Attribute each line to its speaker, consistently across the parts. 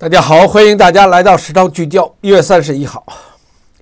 Speaker 1: 大家好，欢迎大家来到《时尚聚焦》。一月三十一号，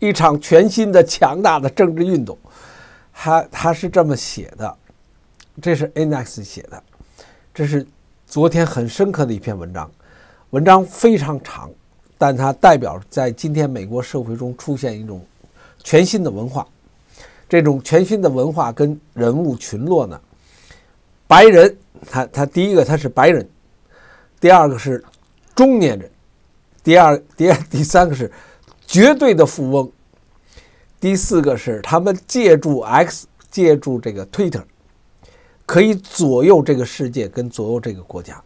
Speaker 1: 一场全新的、强大的政治运动，他他是这么写的，这是 Anax 写的，这是昨天很深刻的一篇文章，文章非常长，但它代表在今天美国社会中出现一种全新的文化，这种全新的文化跟人物群落呢，白人，他他第一个他是白人，第二个是。中年人，第二、第二、第三个是绝对的富翁，第四个是他们借助 X，借助这个 Twitter，可以左右这个世界跟左右这个国家。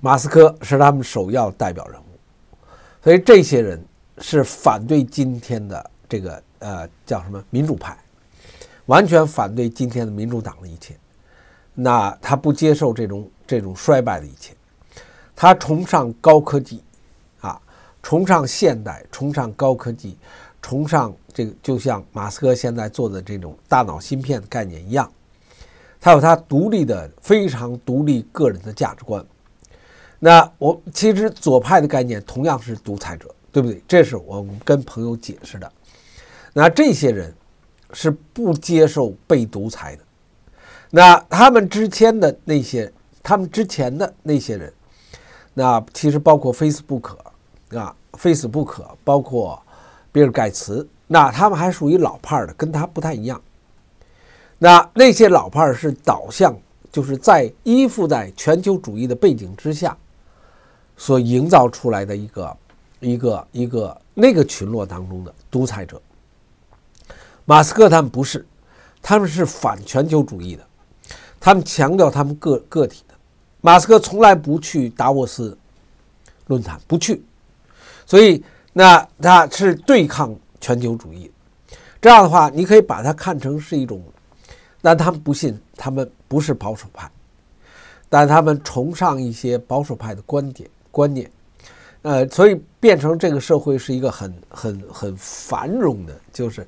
Speaker 1: 马斯克是他们首要代表人物，所以这些人是反对今天的这个呃叫什么民主派，完全反对今天的民主党的一切，那他不接受这种这种衰败的一切。他崇尚高科技，啊，崇尚现代，崇尚高科技，崇尚这个，就像马斯克现在做的这种大脑芯片的概念一样，他有他独立的非常独立个人的价值观。那我其实左派的概念同样是独裁者，对不对？这是我们跟朋友解释的。那这些人是不接受被独裁的。那他们之前的那些，他们之前的那些人。那其实包括非 o 不可啊，非 o 不可，包括比尔盖茨，那他们还属于老派的，跟他不太一样。那那些老派是导向，就是在依附在全球主义的背景之下所营造出来的一个一个一个那个群落当中的独裁者。马斯克他们不是，他们是反全球主义的，他们强调他们个个体。马斯克从来不去达沃斯论坛，不去，所以那他是对抗全球主义。这样的话，你可以把它看成是一种。但他们不信，他们不是保守派，但他们崇尚一些保守派的观点观念。呃，所以变成这个社会是一个很很很繁荣的，就是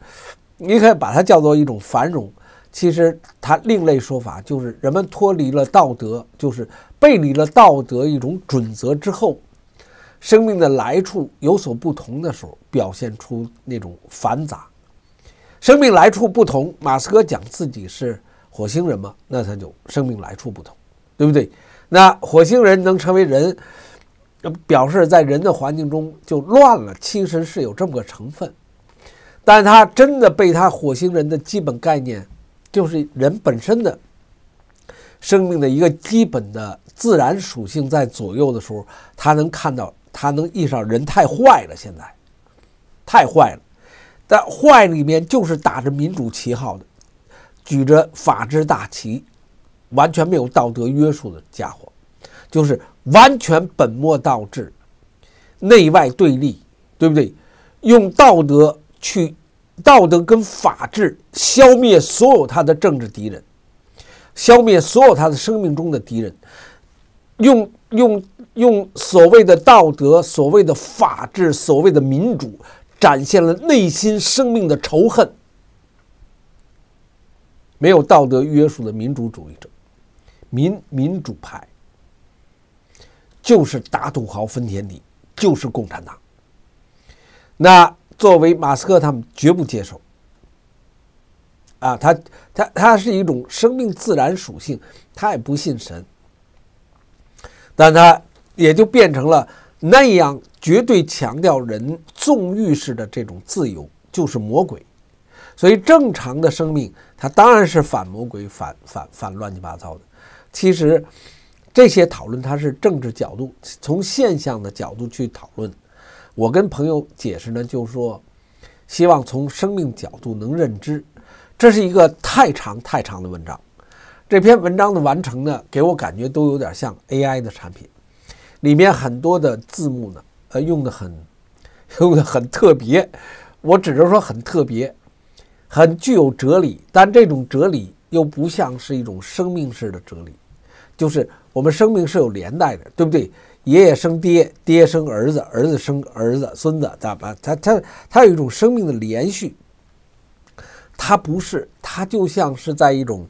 Speaker 1: 你可以把它叫做一种繁荣。其实他另类说法就是，人们脱离了道德，就是背离了道德一种准则之后，生命的来处有所不同的时候，表现出那种繁杂。生命来处不同，马斯克讲自己是火星人嘛，那他就生命来处不同，对不对？那火星人能成为人，表示在人的环境中就乱了。其实是有这么个成分，但他真的被他火星人的基本概念。就是人本身的，生命的一个基本的自然属性在左右的时候，他能看到，他能意识到，人太坏了，现在太坏了。但坏里面就是打着民主旗号的，举着法治大旗，完全没有道德约束的家伙，就是完全本末倒置，内外对立，对不对？用道德去。道德跟法治消灭所有他的政治敌人，消灭所有他的生命中的敌人，用用用所谓的道德、所谓的法治、所谓的民主，展现了内心生命的仇恨。没有道德约束的民主主义者，民民主派，就是打土豪分田地，就是共产党。那。作为马斯克，他们绝不接受。啊，他他他是一种生命自然属性，他也不信神，但他也就变成了那样，绝对强调人纵欲式的这种自由就是魔鬼。所以，正常的生命，他当然是反魔鬼、反反反乱七八糟的。其实，这些讨论它是政治角度，从现象的角度去讨论。我跟朋友解释呢，就是说，希望从生命角度能认知，这是一个太长太长的文章。这篇文章的完成呢，给我感觉都有点像 AI 的产品，里面很多的字幕呢，呃，用的很，用的很特别。我只能说很特别，很具有哲理，但这种哲理又不像是一种生命式的哲理，就是我们生命是有连带的，对不对？爷爷生爹，爹生儿子，儿子生儿子，孙子咋办？他他他有一种生命的连续，他不是，他就像是在一种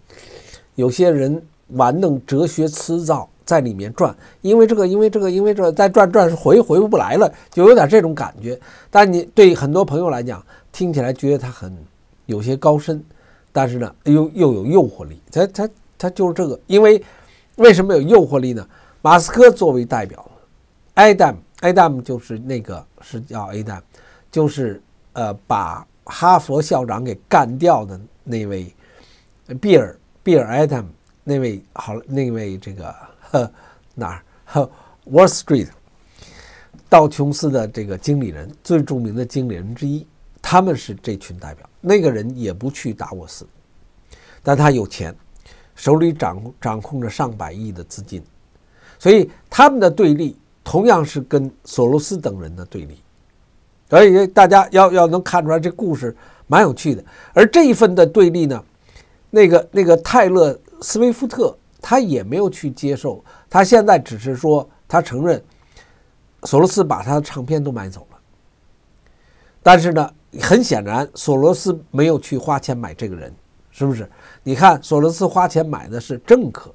Speaker 1: 有些人玩弄哲学辞藻在里面转，因为这个，因为这个，因为这在转转是回回不来了，就有点这种感觉。但你对很多朋友来讲，听起来觉得他很有些高深，但是呢，又又有诱惑力，他他他就是这个。因为为什么有诱惑力呢？马斯克作为代表，a a d m Adam 就是那个是叫 Adam，就是呃把哈佛校长给干掉的那位，比尔比尔艾 m 那位，好那位这个呵哪儿，Wall Street 道琼斯的这个经理人，最著名的经理人之一，他们是这群代表。那个人也不去达沃斯，但他有钱，手里掌掌控着上百亿的资金。所以他们的对立同样是跟索罗斯等人的对立，所以大家要要能看出来这故事蛮有趣的。而这一份的对立呢，那个那个泰勒·斯威夫特他也没有去接受，他现在只是说他承认，索罗斯把他的唱片都买走了。但是呢，很显然索罗斯没有去花钱买这个人，是不是？你看，索罗斯花钱买的是政客，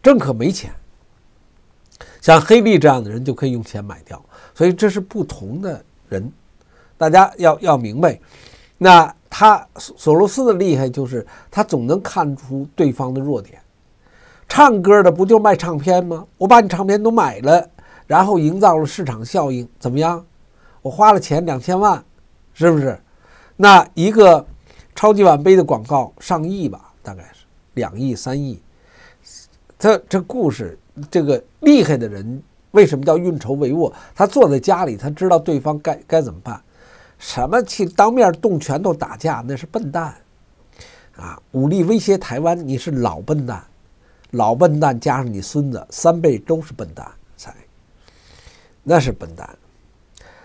Speaker 1: 政客没钱。像黑利这样的人就可以用钱买掉，所以这是不同的人，大家要要明白。那他索索罗斯的厉害就是他总能看出对方的弱点。唱歌的不就卖唱片吗？我把你唱片都买了，然后营造了市场效应，怎么样？我花了钱两千万，是不是？那一个超级碗杯的广告上亿吧，大概是两亿三亿。这这故事。这个厉害的人为什么叫运筹帷幄？他坐在家里，他知道对方该该怎么办。什么去当面动拳头打架？那是笨蛋啊！武力威胁台湾，你是老笨蛋。老笨蛋加上你孙子，三辈都是笨蛋才。那是笨蛋。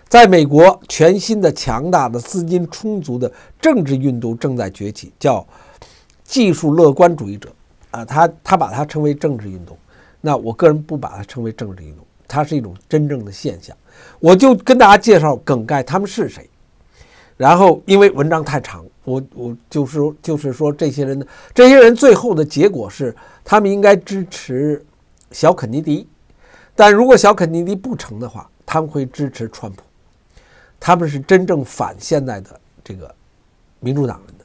Speaker 1: 在美国，全新的、强大的、资金充足的政治运动正在崛起，叫技术乐观主义者啊。他他把它称为政治运动。那我个人不把它称为政治运动，它是一种真正的现象。我就跟大家介绍梗概，他们是谁。然后因为文章太长，我我就是就是说这些人的这些人最后的结果是，他们应该支持小肯尼迪，但如果小肯尼迪不成的话，他们会支持川普。他们是真正反现在的这个民主党人的，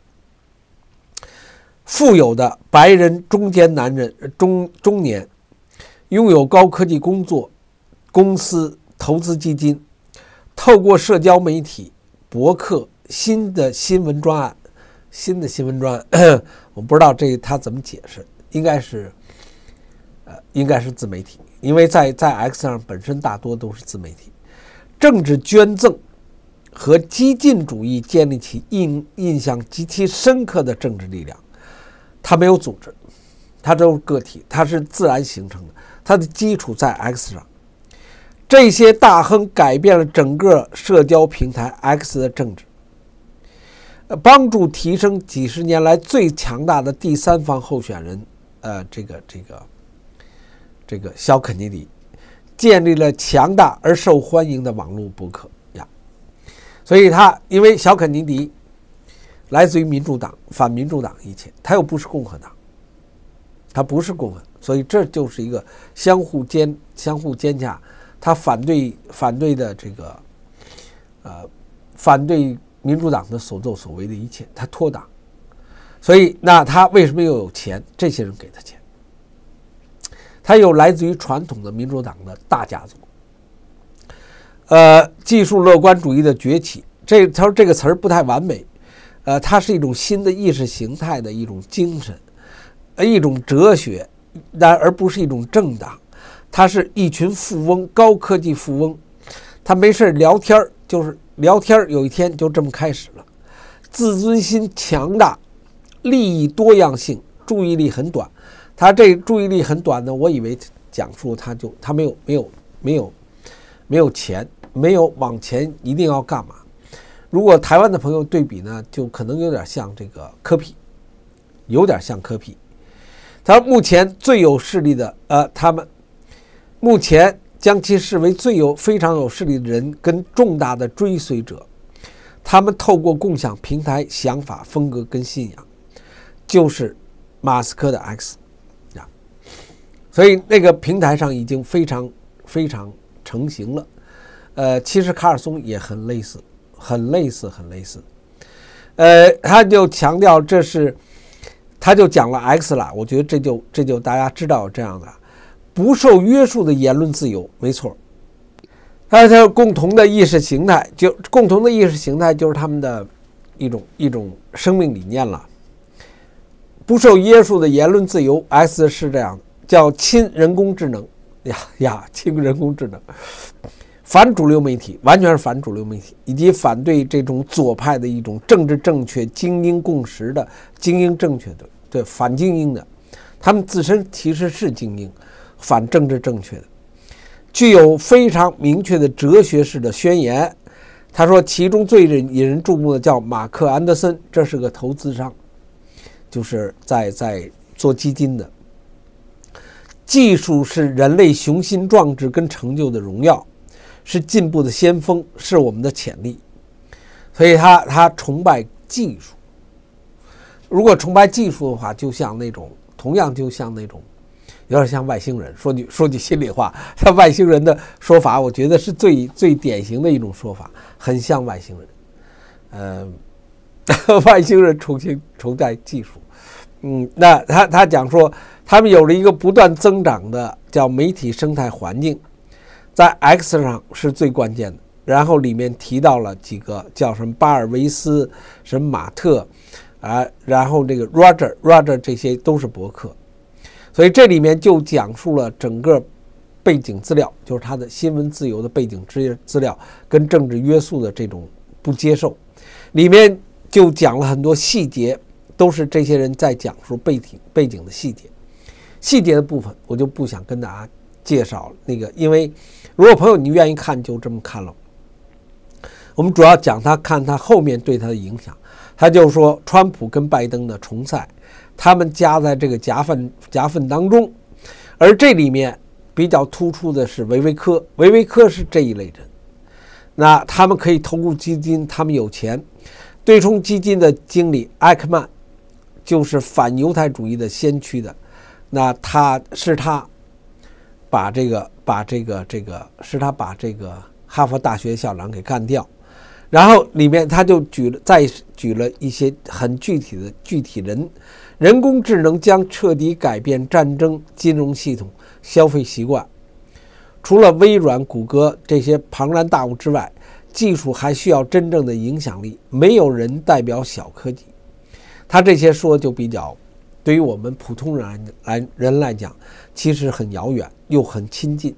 Speaker 1: 富有的白人中间男人中中年。拥有高科技工作，公司投资基金，透过社交媒体、博客、新的新闻专案、新的新闻专案，我不知道这他怎么解释，应该是，呃，应该是自媒体，因为在在 X 上本身大多都是自媒体，政治捐赠和激进主义建立起印印象极其深刻的政治力量，它没有组织，它都是个体，它是自然形成的。它的基础在 X 上，这些大亨改变了整个社交平台 X 的政治，帮助提升几十年来最强大的第三方候选人，呃，这个这个这个小肯尼迪，建立了强大而受欢迎的网络博客呀。所以，他因为小肯尼迪来自于民主党，反民主党一切，他又不是共和党，他不是共和。党。所以这就是一个相互兼相互兼夹，他反对反对的这个，呃，反对民主党的所作所为的一切，他脱党。所以那他为什么又有钱？这些人给他钱，他又来自于传统的民主党的大家族。呃，技术乐观主义的崛起，这他说这个词儿不太完美，呃，它是一种新的意识形态的一种精神，呃，一种哲学。然而不是一种政党，他是一群富翁，高科技富翁，他没事儿聊天儿，就是聊天儿。有一天就这么开始了，自尊心强大，利益多样性，注意力很短。他这注意力很短呢，我以为讲述他就他没有没有没有没有钱，没有往前一定要干嘛？如果台湾的朋友对比呢，就可能有点像这个科比，有点像科比。他目前最有势力的，呃，他们目前将其视为最有非常有势力的人跟重大的追随者。他们透过共享平台、想法、风格跟信仰，就是马斯克的 X 啊。所以那个平台上已经非常非常成型了。呃，其实卡尔松也很类似，很类似，很类似。呃，他就强调这是。他就讲了 X 了，我觉得这就这就大家知道这样的不受约束的言论自由，没错。大家共同的意识形态，就共同的意识形态就是他们的一种一种生命理念了。不受约束的言论自由，S 是这样，叫亲人工智能呀呀，亲人工智能。反主流媒体完全是反主流媒体，以及反对这种左派的一种政治正确、精英共识的精英正确的对反精英的，他们自身其实是精英，反政治正确的，具有非常明确的哲学式的宣言。他说，其中最引人注目的叫马克·安德森，这是个投资商，就是在在做基金的。技术是人类雄心壮志跟成就的荣耀。是进步的先锋，是我们的潜力，所以他他崇拜技术。如果崇拜技术的话，就像那种，同样就像那种，有点像外星人。说句 说句心里话，他外星人的说法，我觉得是最最典型的一种说法，很像外星人。呃，外星人重新崇拜技术。嗯，那他他讲说，他们有了一个不断增长的叫媒体生态环境。在 X 上是最关键的，然后里面提到了几个叫什么巴尔维斯、什么马特，啊，然后这个 Roger、Roger 这些都是博客，所以这里面就讲述了整个背景资料，就是他的新闻自由的背景资资料跟政治约束的这种不接受，里面就讲了很多细节，都是这些人在讲述背景背景的细节，细节的部分我就不想跟大家介绍那个，因为。如果朋友你愿意看，就这么看了。我们主要讲他看他后面对他的影响。他就说，川普跟拜登的重赛，他们夹在这个夹缝夹缝当中。而这里面比较突出的是维维科，维维科是这一类人。那他们可以投入基金，他们有钱。对冲基金的经理艾克曼，就是反犹太主义的先驱的。那他是他把这个。把这个这个是他把这个哈佛大学校长给干掉，然后里面他就举了再举了一些很具体的具体人，人工智能将彻底改变战争、金融系统、消费习惯。除了微软、谷歌这些庞然大物之外，技术还需要真正的影响力。没有人代表小科技，他这些说就比较，对于我们普通人来人来讲，其实很遥远。又很亲近，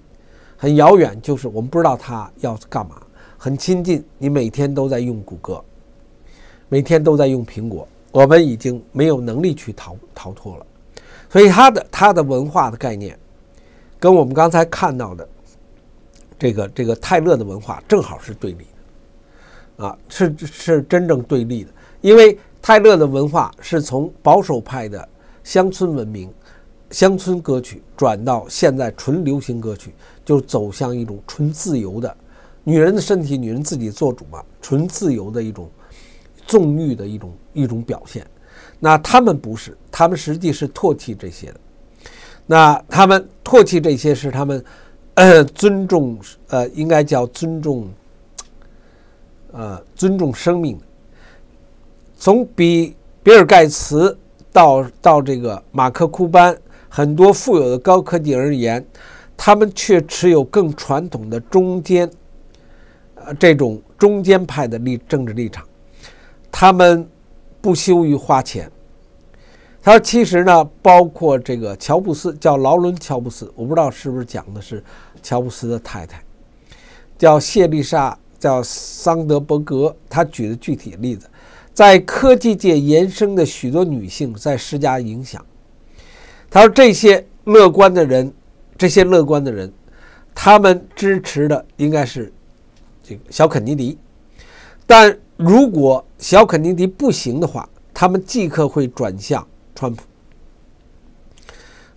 Speaker 1: 很遥远，就是我们不知道他要干嘛。很亲近，你每天都在用谷歌，每天都在用苹果，我们已经没有能力去逃逃脱了。所以，他的他的文化的概念，跟我们刚才看到的这个这个泰勒的文化正好是对立的，啊，是是真正对立的，因为泰勒的文化是从保守派的乡村文明。乡村歌曲转到现在纯流行歌曲，就走向一种纯自由的，女人的身体，女人自己做主嘛，纯自由的一种纵欲的一种一种表现。那他们不是，他们实际是唾弃这些的。那他们唾弃这些是他们尊重，呃，应该叫尊重，呃，尊重生命的。从比比尔盖茨到到这个马克库班。很多富有的高科技而言，他们却持有更传统的中间，呃，这种中间派的立政治立场。他们不羞于花钱。他说：“其实呢，包括这个乔布斯叫劳伦·乔布斯，我不知道是不是讲的是乔布斯的太太，叫谢丽莎，叫桑德伯格。他举的具体例子，在科技界延伸的许多女性在施加影响。”他说：“这些乐观的人，这些乐观的人，他们支持的应该是这个小肯尼迪。但如果小肯尼迪不行的话，他们即刻会转向川普。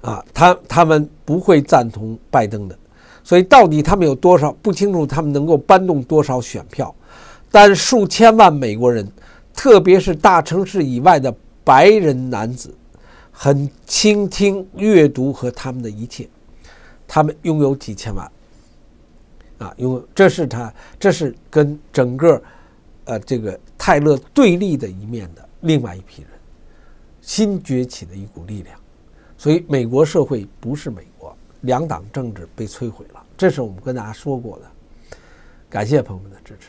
Speaker 1: 啊，他他们不会赞同拜登的。所以，到底他们有多少不清楚？他们能够搬动多少选票？但数千万美国人，特别是大城市以外的白人男子。”很倾听、阅读和他们的一切，他们拥有几千万。啊，拥有这是他，这是跟整个呃这个泰勒对立的一面的另外一批人，新崛起的一股力量。所以美国社会不是美国，两党政治被摧毁了，这是我们跟大家说过的。感谢朋友们的支持。